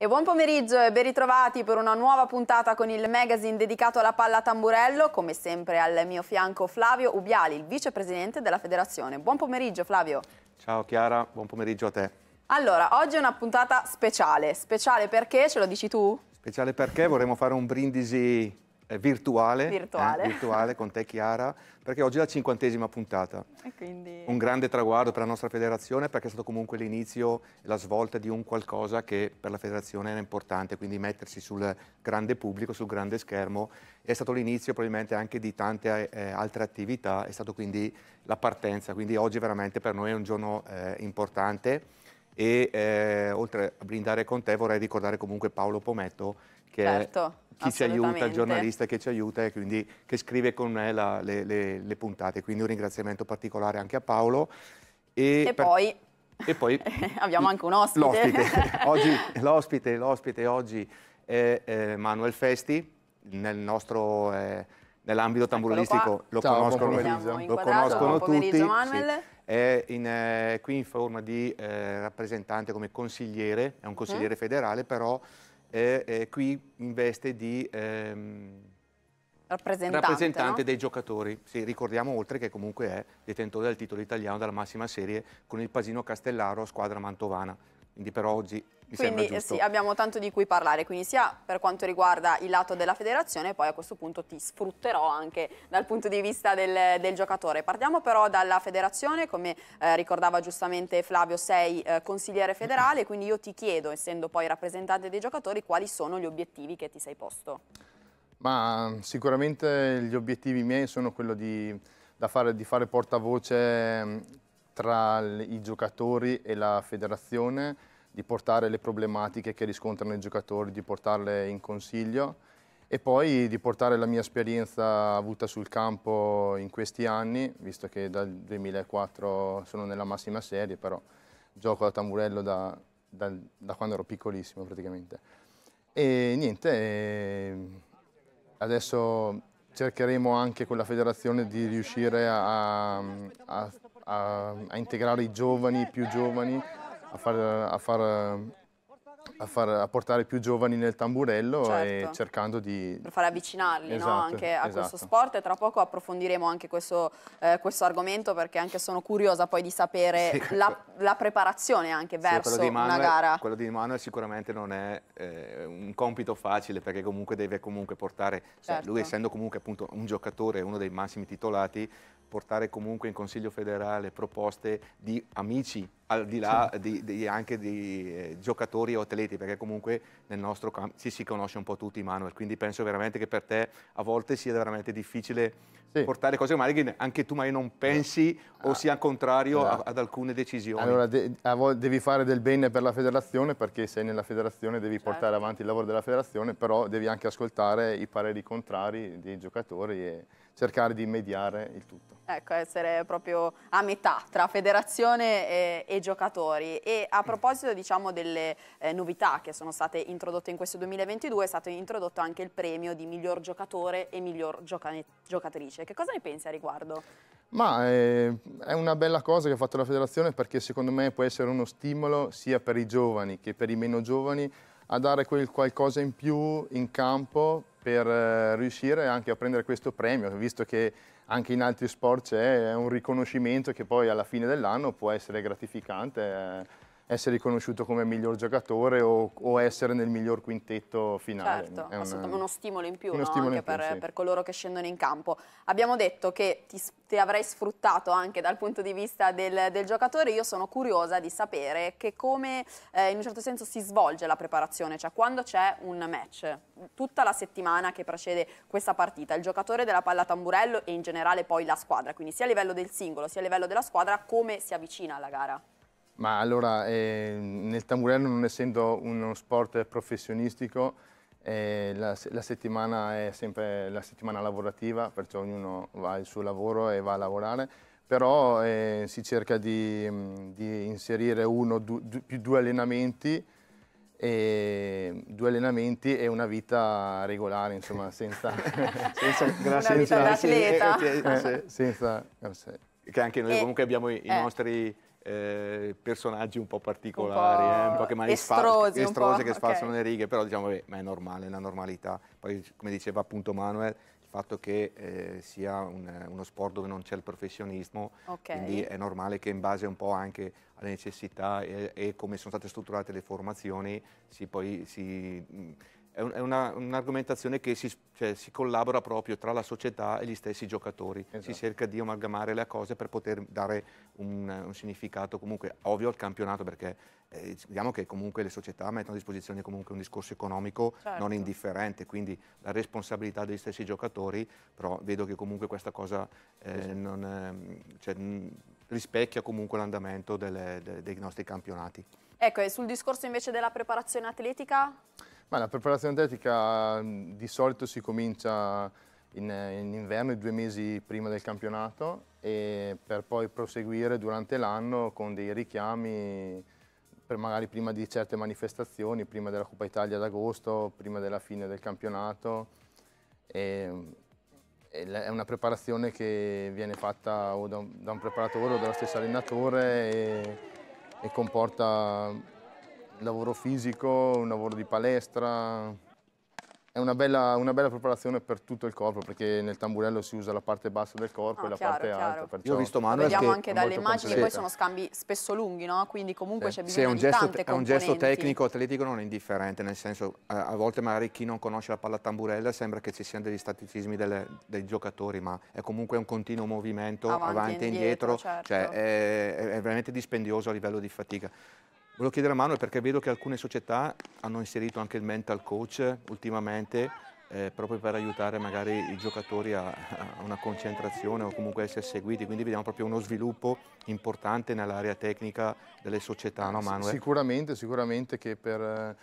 E buon pomeriggio e ben ritrovati per una nuova puntata con il magazine dedicato alla palla tamburello, come sempre al mio fianco Flavio Ubiali, il vicepresidente della federazione. Buon pomeriggio Flavio. Ciao Chiara, buon pomeriggio a te. Allora, oggi è una puntata speciale, speciale perché? Ce lo dici tu? Speciale perché vorremmo fare un brindisi virtuale, virtuale. Eh, virtuale con te Chiara, perché oggi è la cinquantesima puntata. Quindi... Un grande traguardo per la nostra federazione perché è stato comunque l'inizio, la svolta di un qualcosa che per la federazione era importante, quindi mettersi sul grande pubblico, sul grande schermo, è stato l'inizio probabilmente anche di tante eh, altre attività, è stato quindi la partenza, quindi oggi veramente per noi è un giorno eh, importante e eh, oltre a brindare con te vorrei ricordare comunque Paolo Pometto che certo, è chi ci aiuta, il giornalista che ci aiuta e quindi che scrive con me la, le, le, le, puntate. Quindi un ringraziamento particolare anche a Paolo. E, e per... poi... E poi abbiamo anche un ospite. L'ospite, oggi, l'ospite, l'ospite oggi è eh, Manuel Festi, nel nostro... Eh, nell'ambito tamburistico lo, Ciao, conoscono, lo conoscono tutti. Manuel. Sì è in, eh, qui in forma di eh, rappresentante come consigliere, è un consigliere mm. federale, però è qui in veste di ehm, rappresentante, rappresentante no? dei giocatori. Sì, ricordiamo oltre che comunque è detentore del titolo italiano della massima serie con il Pasino Castellaro, squadra mantovana. Quindi per oggi mi quindi eh, sì, abbiamo tanto di cui parlare, quindi sia per quanto riguarda il lato della federazione, poi a questo punto ti sfrutterò anche dal punto di vista del, del giocatore. Partiamo però dalla federazione, come eh, ricordava giustamente Flavio, sei eh, consigliere federale, quindi io ti chiedo, essendo poi rappresentante dei giocatori, quali sono gli obiettivi che ti sei posto? Ma sicuramente gli obiettivi miei sono quello di, fare, di fare portavoce mm, tra i giocatori e la federazione, di portare le problematiche che riscontrano i giocatori, di portarle in consiglio e poi di portare la mia esperienza avuta sul campo in questi anni, visto che dal 2004 sono nella massima serie, però gioco a tamburello da, da, da quando ero piccolissimo praticamente. E niente, ehm, adesso cercheremo anche con la federazione di riuscire a, a a, a integrare i giovani, più giovani, a, far, a, far, a, far, a, portare più giovani nel tamburello certo. e cercando di... Per far avvicinarli esatto, no? anche a esatto. questo sport e tra poco approfondiremo anche questo, eh, questo, argomento perché anche sono curiosa poi di sapere sì, la, la, preparazione anche sì, verso Manuel, una gara. Quello di Manuel sicuramente non è eh, un compito facile perché comunque deve comunque portare, cioè, certo. lui essendo comunque appunto un giocatore, uno dei massimi titolati, portare comunque in Consiglio federale proposte di amici al di là sì. di, di anche di eh, giocatori o atleti, perché comunque nel nostro campo ci si conosce un po' tutti, Manuel. Quindi penso veramente che per te a volte sia veramente difficile sì. portare cose magari che anche tu mai non pensi ah. o sia contrario ah. a, ad alcune decisioni. Allora de a devi fare del bene per la federazione, perché sei nella federazione devi certo. portare avanti il lavoro della federazione, però devi anche ascoltare i pareri contrari dei giocatori. E cercare di mediare il tutto. Ecco, essere proprio a metà tra federazione e, e giocatori. E a proposito diciamo, delle eh, novità che sono state introdotte in questo 2022, è stato introdotto anche il premio di miglior giocatore e miglior gioca giocatrice. Che cosa ne pensi a riguardo? Ma eh, è una bella cosa che ha fatto la federazione perché secondo me può essere uno stimolo sia per i giovani che per i meno giovani a dare quel qualcosa in più in campo per eh, riuscire anche a prendere questo premio, visto che anche in altri sport c'è un riconoscimento che poi alla fine dell'anno può essere gratificante eh, essere riconosciuto come miglior giocatore o, o essere nel miglior quintetto finale. Certo, è un, uno stimolo in più, no? stimolo anche in più, per, sì. per, coloro che scendono in campo. Abbiamo detto che ti, ti avrei sfruttato anche dal punto di vista del, del, giocatore, io sono curiosa di sapere che come eh, in un certo senso si svolge la preparazione, cioè quando c'è un match, tutta la settimana che precede questa partita, il giocatore della palla tamburello e in generale poi la squadra, quindi sia a livello del singolo sia a livello della squadra, come si avvicina alla gara? Ma allora, eh, nel tamburello non essendo uno sport professionistico, eh, la, la, settimana è sempre la settimana lavorativa, perciò ognuno va al suo lavoro e va a lavorare, però eh, si cerca di, mm, di inserire uno du, du, più due allenamenti, e due allenamenti e una vita regolare, insomma, senza... senza grazie, una vita senza, d'atleta. Eh, senza, che anche noi comunque abbiamo i, i eh. nostri eh, personaggi un po' particolari, un eh, po', eh, un po che mai estrosi, estrosi che sfalsano okay. le righe, però diciamo che è normale, è la normalità. Poi come diceva appunto Manuel, il fatto che eh, sia un, uno sport dove non c'è il professionismo, okay. quindi è normale che in base un po' anche alle necessità e, e come sono state strutturate le formazioni si poi si è, un'argomentazione un che si, cioè, si, collabora proprio tra la società e gli stessi giocatori. Esatto. Si cerca di amalgamare le cose per poter dare un, un significato comunque ovvio al campionato perché eh, diciamo che comunque le società mettono a disposizione comunque un discorso economico certo. non indifferente, quindi la responsabilità degli stessi giocatori, però vedo che comunque questa cosa eh, esatto. non, ehm, cioè, rispecchia comunque l'andamento dei nostri campionati. Ecco, e sul discorso invece della preparazione atletica? Ma la preparazione atletica mm, di solito si comincia in, in inverno, due mesi prima del campionato, per poi proseguire durante l'anno con dei richiami, magari prima di certe manifestazioni, prima della Coppa Italia ad agosto, prima della fine del campionato. E, è una preparazione che viene fatta o da un, da un preparatore o dallo stesso allenatore e, e comporta il lavoro fisico, un lavoro di palestra, è una bella, una bella, preparazione per tutto il corpo perché nel tamburello si usa la parte bassa del corpo ah, e la chiaro, parte chiaro. alta. Perciò... Io ho visto Manuel Vediamo anche dalle immagini, poi sono scambi spesso lunghi, no? quindi comunque sì. c'è bisogno sì, di gesto, tante È un gesto tecnico atletico non è indifferente, nel senso eh, a volte magari chi non conosce la palla tamburella sembra che ci siano degli staticismi delle, dei giocatori, ma è comunque un continuo movimento avanti, avanti e indietro, indietro cioè certo. cioè è, è veramente dispendioso a livello di fatica. Volevo chiedere a Manuel perché vedo che alcune società hanno inserito anche il mental coach ultimamente eh, proprio per aiutare magari i giocatori a, a una concentrazione o comunque essere seguiti, quindi vediamo proprio uno sviluppo importante nell'area tecnica delle società, no Manuel? Sicuramente, sicuramente che per,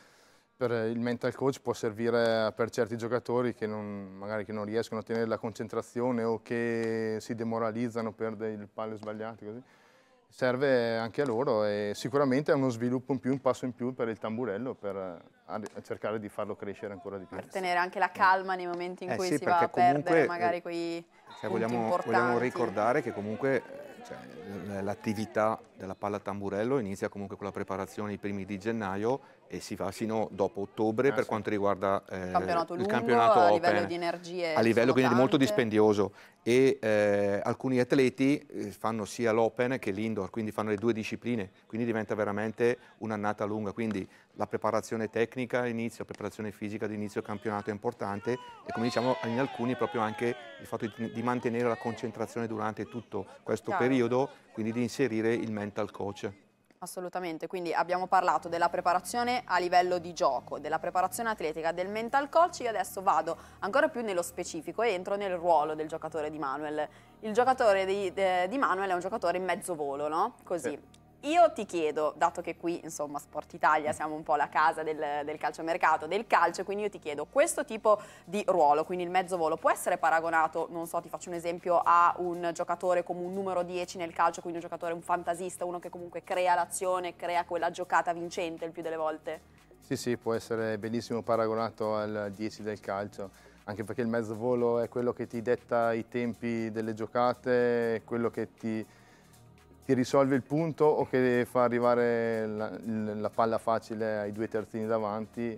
per il mental coach può servire per certi giocatori che non, magari che non riescono a tenere la concentrazione o che si demoralizzano per dei palle sbagliato così serve anche a loro e sicuramente è uno sviluppo in più, un passo in più per il tamburello per cercare di farlo crescere ancora di più. Per tenere anche la calma nei momenti in eh cui sì, si va a comunque, perdere eh, magari quei cioè, vogliamo, vogliamo, ricordare che comunque eh, cioè, l'attività della palla tamburello inizia comunque con la preparazione i primi di gennaio e si va sino dopo ottobre eh, per sì. quanto riguarda eh, campionato lungo, il campionato a livello di energie a livello quindi tante. molto dispendioso e eh, alcuni atleti eh, fanno sia l'open che l'indoor quindi fanno le due discipline quindi diventa veramente un'annata lunga quindi la preparazione tecnica all'inizio, la preparazione fisica all'inizio del campionato è importante e come diciamo in alcuni proprio anche il fatto di, mantenere la concentrazione durante tutto questo Chiaro. periodo, quindi di inserire il mental coach. Assolutamente, quindi abbiamo parlato della preparazione a livello di gioco, della preparazione atletica, del mental coach, io adesso vado ancora più nello specifico e entro nel ruolo del giocatore di Manuel. Il giocatore di, di Manuel è un giocatore in mezzo volo, no? Così. Sì eh, io ti chiedo, dato che qui insomma Sport Italia siamo un po' la casa del, del calciomercato, del calcio, quindi io ti chiedo, questo tipo di ruolo, quindi il mezzo volo, può essere paragonato, non so, ti faccio un esempio, a un giocatore come un numero 10 nel calcio, quindi un giocatore, un fantasista, uno che comunque crea l'azione, crea quella giocata vincente il più delle volte? Sì, sì, può essere benissimo paragonato al 10 del calcio, anche perché il mezzo volo è quello che ti detta i tempi delle giocate, quello che ti ti risolve il punto o che fa arrivare la, la palla facile ai due terzini davanti.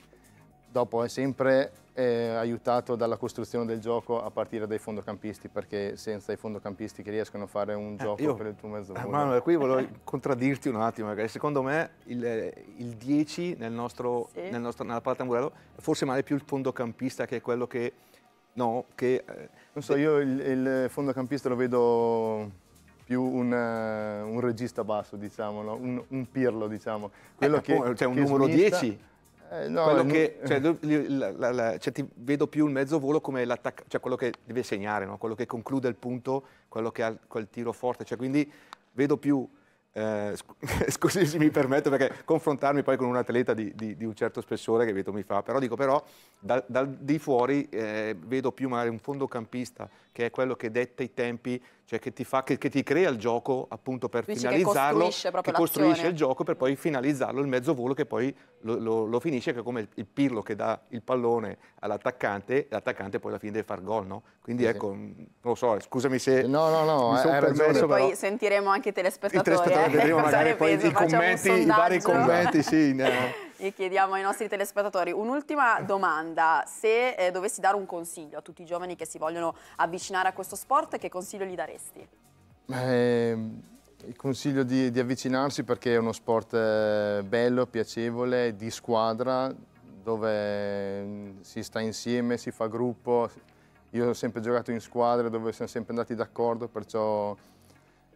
Dopo è sempre eh, aiutato dalla costruzione del gioco a partire dai fondocampisti, perché senza i fondocampisti che riescono a fare un eh, gioco eh, io, per il tuo mezzo. Eh, Manuel, qui volevo contraddirti un attimo, perché secondo me il, 10 nel nostro, sì. nel nostro, nella parte angolare forse male più il fondocampista che è quello che... No, che... Eh, non so, eh, io il, il fondocampista lo vedo più un, uh, un regista basso, diciamo, no? un, un, pirlo, diciamo. Eh, quello eh, che, cioè, che un numero smista, 10? Eh, no, quello che, cioè, la, la, la, cioè, ti vedo più il mezzo volo come l'attaccante, cioè quello che deve segnare, no? quello che conclude il punto, quello che ha quel tiro forte, cioè, quindi vedo più eh, sc scusi se mi permetto perché confrontarmi poi con un atleta di, di, di un certo spessore che vedo mi fa, però dico però dal, dal di fuori eh, vedo più magari un fondocampista che è quello che detta i tempi, cioè che ti, fa, che, che ti, crea il gioco appunto per Dici finalizzarlo, che costruisce, che costruisce il gioco per poi finalizzarlo, il mezzo volo che poi lo, lo, lo finisce, che è come il pirlo che dà il pallone all'attaccante, e l'attaccante poi alla fine deve far gol, no? Quindi sì. ecco, non lo so, scusami se No, no, no, mi hai Permesso, poi però... sentiremo anche i telespettatori. I telespettatori, eh? vedremo magari poi i, commenti, i vari commenti, sì, in, e chiediamo ai nostri telespettatori un'ultima domanda. Se eh, dovessi dare un consiglio a tutti i giovani che si vogliono avvicinare a questo sport, che consiglio gli daresti? Eh, il consiglio di, di, avvicinarsi perché è uno sport eh, bello, piacevole, di squadra, dove mm, si sta insieme, si fa gruppo. Io ho sempre giocato in squadre dove siamo sempre andati d'accordo, perciò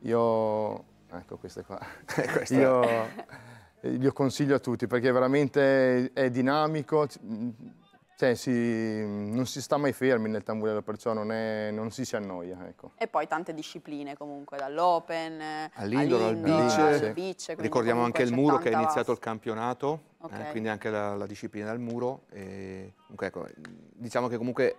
io... Ecco queste qua. queste. Io... Glielo eh, consiglio a tutti perché veramente è dinamico, cioè si, non si sta mai fermi nel tamburello, perciò non, è, non si si annoia. Ecco. E poi tante discipline comunque, dall'open all'indolo, al beach bice Ricordiamo anche il muro che è iniziato il campionato, eh, okay. eh, quindi anche la, la, disciplina del muro. E, comunque, ecco, diciamo che comunque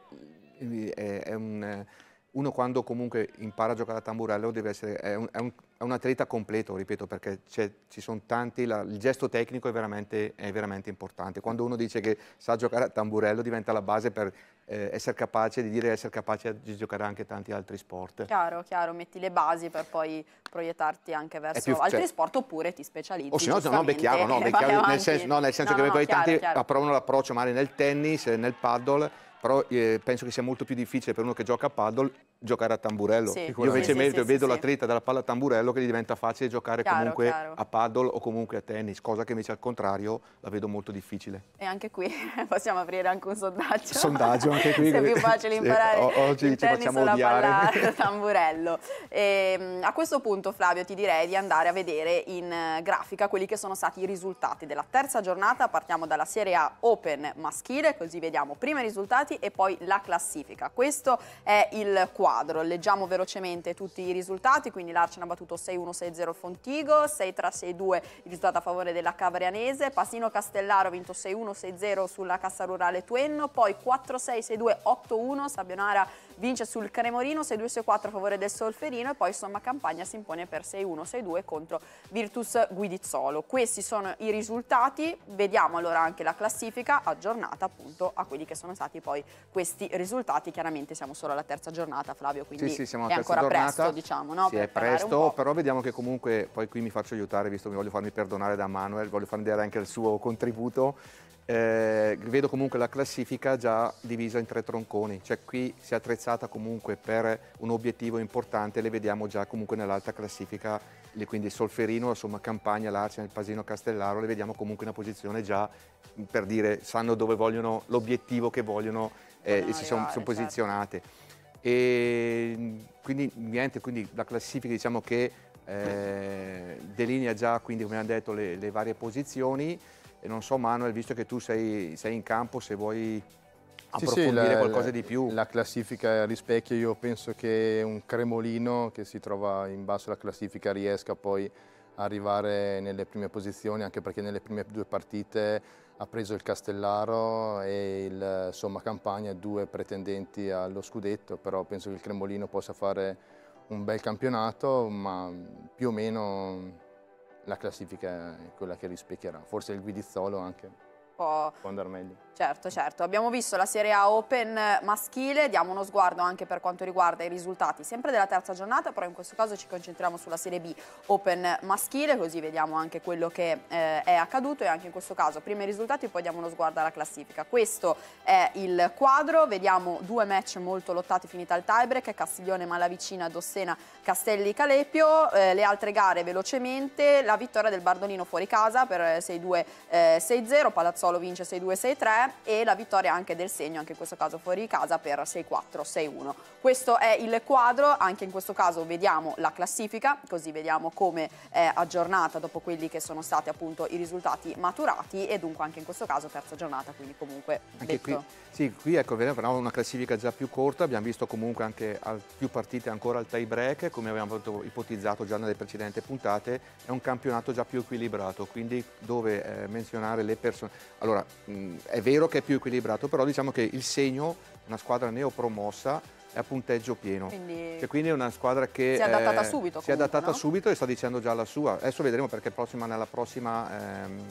è, eh, è un uno quando comunque impara a giocare a tamburello deve essere, è un, è un, è un atleta completo, ripeto, perché ci sono tanti, la, il gesto tecnico è veramente, è veramente, importante. Quando uno dice che sa giocare a tamburello diventa la base per eh, essere capace di dire essere capace di giocare anche tanti altri sport. Chiaro, chiaro, metti le basi per poi proiettarti anche verso più, altri cioè, sport oppure ti specializzi. O se no, no, beh, chiaro, no, beh, chiaro nel senso, no, nel senso no, che no, poi chiaro, tanti chiaro. provano l'approccio magari nel tennis, nel paddle, però eh, penso che sia molto più difficile per uno che gioca a paddle giocare a tamburello. Sì, Io invece sì, merito, sì, vedo l'atleta dalla palla a tamburello che gli diventa facile giocare chiaro, comunque chiaro. a paddle o comunque a tennis, cosa che invece al contrario la vedo molto difficile. E anche qui possiamo aprire anche un sondaggio. Sondaggio anche qui. Se è più facile imparare oggi il ci tennis facciamo la odiare. palla a tamburello. E, ehm, a questo punto Flavio ti direi di andare a vedere in eh, grafica quelli che sono stati i risultati della terza giornata. Partiamo dalla Serie A Open maschile, così vediamo prima i risultati e poi la classifica. Questo è il quadro quadro. Leggiamo velocemente tutti i risultati, quindi l'Arcena ha battuto 6-1, 6-0 Fontigo, 6-3-6-2 il risultato a favore della Cavarianese, Pasino Castellaro ha vinto 6-1, 6-0 sulla Cassa Rurale Tuenno, poi 4-6, 6-2, 8-1 Sabionara vince sul Cremorino 6-2, 6-4 a favore del Solferino e poi insomma Campagna si impone per 6-1, 6-2 contro Virtus Guidizzolo. Questi sono i risultati, vediamo allora anche la classifica aggiornata appunto a quelli che sono stati poi questi risultati. Chiaramente siamo solo alla terza giornata Flavio, quindi sì, sì, siamo alla è ancora giornata. presto diciamo. No? Sì, per è presto, però vediamo che comunque, poi qui mi faccio aiutare visto che voglio farmi perdonare da Manuel, voglio far vedere anche il suo contributo eh, vedo comunque la classifica già divisa in tre tronconi, cioè qui si è attrezzata comunque per un obiettivo importante, le vediamo già comunque nell'alta classifica, quindi Solferino, insomma Campagna, L'Arcia, il Pasino Castellaro, le vediamo comunque in una posizione già per dire sanno dove vogliono, l'obiettivo che vogliono eh, e si sono son posizionate. Certo. E quindi niente, quindi la classifica diciamo che eh, delinea già, quindi come hanno detto, le, le varie posizioni. E non so Manuel, visto che tu sei, sei in campo, se vuoi approfondire sì, sì, la, qualcosa di più. La classifica rispecchia, io penso che un Cremolino che si trova in basso alla classifica riesca poi a arrivare nelle prime posizioni, anche perché nelle prime due partite ha preso il Castellaro e il Somma Campagna, due pretendenti allo scudetto, però penso che il Cremolino possa fare un bel campionato, ma più o meno la classifica è quella che rispecchierà, forse il guidizzolo anche può andare meglio. Certo, certo. Abbiamo visto la Serie A Open maschile, diamo uno sguardo anche per quanto riguarda i risultati sempre della terza giornata, però in questo caso ci concentriamo sulla Serie B Open maschile, così vediamo anche quello che eh, è accaduto e anche in questo caso prima i risultati e poi diamo uno sguardo alla classifica. Questo è il quadro, vediamo due match molto lottati finita al tiebreak, Castiglione, Malavicina, Dossena, Castelli, Calepio, eh, le altre gare velocemente, la vittoria del Bardolino fuori casa per 6-2-6-0, eh, eh Palazzolo vince 6-2-6-3, e la vittoria anche del segno, anche in questo caso fuori casa, per 6-4, 6-1. Questo è il quadro, anche in questo caso vediamo la classifica, così vediamo come è aggiornata dopo quelli che sono stati appunto i risultati maturati e dunque anche in questo caso terza giornata, quindi comunque anche qui, sì, qui ecco, vediamo una classifica già più corta, abbiamo visto comunque anche al, più partite ancora al tie break, come abbiamo ipotizzato già nelle precedenti puntate, è un campionato già più equilibrato, quindi dove eh, menzionare le persone... Allora, mh, è vero vero che è più equilibrato, però diciamo che il segno, una squadra neopromossa, è a punteggio pieno. Quindi, cioè, quindi è una squadra che si è adattata, eh, subito, si è adattata no? subito e sta dicendo già la sua. Adesso vedremo perché prossima, nella prossima ehm,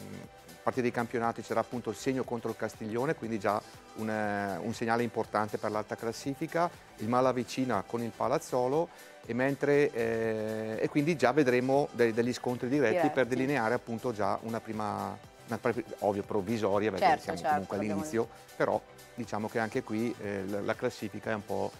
partita dei campionati c'era appunto il segno contro il Castiglione, quindi già un, eh, un segnale importante per l'alta classifica, il Malavicina con il Palazzolo e, mentre, eh, e quindi già vedremo de degli scontri diretti yeah, per delineare appunto già una prima una ovvio provvisoria perché certo, siamo certo, comunque all'inizio, abbiamo... però diciamo che anche qui eh, la classifica è un po'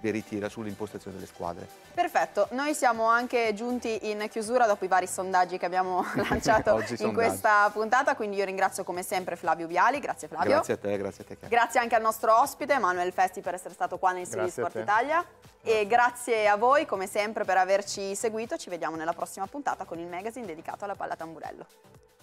veritiera sull'impostazione delle squadre. Perfetto, noi siamo anche giunti in chiusura dopo i vari sondaggi che abbiamo lanciato in sondaggi. questa puntata, quindi io ringrazio come sempre Flavio Viali, grazie Flavio. Grazie a te, grazie a te. Chiara. Grazie anche al nostro ospite Manuel Festi per essere stato qua nel Studio Sport Italia grazie. e grazie a voi come sempre per averci seguito, ci vediamo nella prossima puntata con il magazine dedicato alla palla tamburello.